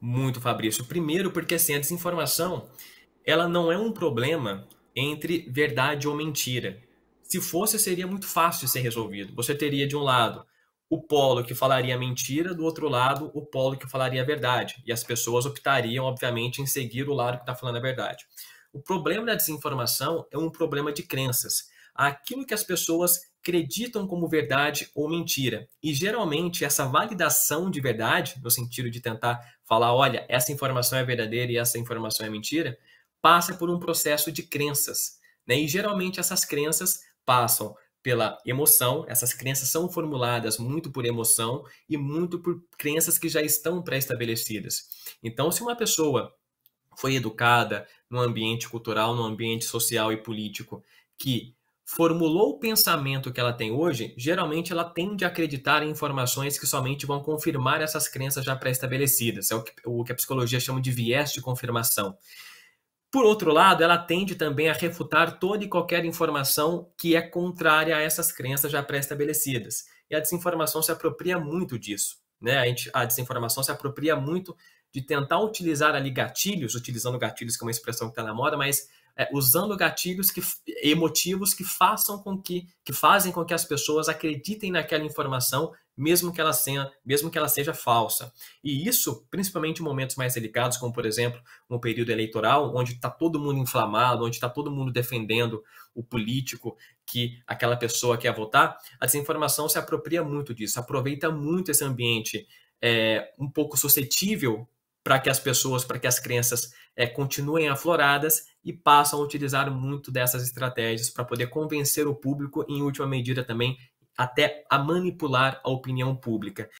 Muito, Fabrício. Primeiro, porque assim, a desinformação ela não é um problema entre verdade ou mentira. Se fosse, seria muito fácil de ser resolvido. Você teria, de um lado, o polo que falaria mentira, do outro lado, o polo que falaria a verdade. E as pessoas optariam, obviamente, em seguir o lado que está falando a verdade. O problema da desinformação é um problema de crenças. Aquilo que as pessoas acreditam como verdade ou mentira. E geralmente essa validação de verdade, no sentido de tentar falar, olha, essa informação é verdadeira e essa informação é mentira, passa por um processo de crenças. Né? E geralmente essas crenças passam pela emoção, essas crenças são formuladas muito por emoção e muito por crenças que já estão pré-estabelecidas. Então, se uma pessoa foi educada no ambiente cultural, no ambiente social e político que formulou o pensamento que ela tem hoje, geralmente ela tende a acreditar em informações que somente vão confirmar essas crenças já pré-estabelecidas. É o que, o que a psicologia chama de viés de confirmação. Por outro lado, ela tende também a refutar toda e qualquer informação que é contrária a essas crenças já pré-estabelecidas. E a desinformação se apropria muito disso. Né? A, gente, a desinformação se apropria muito de tentar utilizar ali gatilhos, utilizando gatilhos como uma expressão que está na moda, mas é, usando gatilhos que, emotivos que façam com que, que fazem com que as pessoas acreditem naquela informação, mesmo que ela seja, mesmo que ela seja falsa. E isso, principalmente em momentos mais delicados, como por exemplo, um período eleitoral, onde está todo mundo inflamado, onde está todo mundo defendendo o político que aquela pessoa quer votar, a desinformação se apropria muito disso, aproveita muito esse ambiente é, um pouco suscetível para que as pessoas, para que as crenças é, continuem afloradas e passam a utilizar muito dessas estratégias para poder convencer o público e, em última medida, também até a manipular a opinião pública.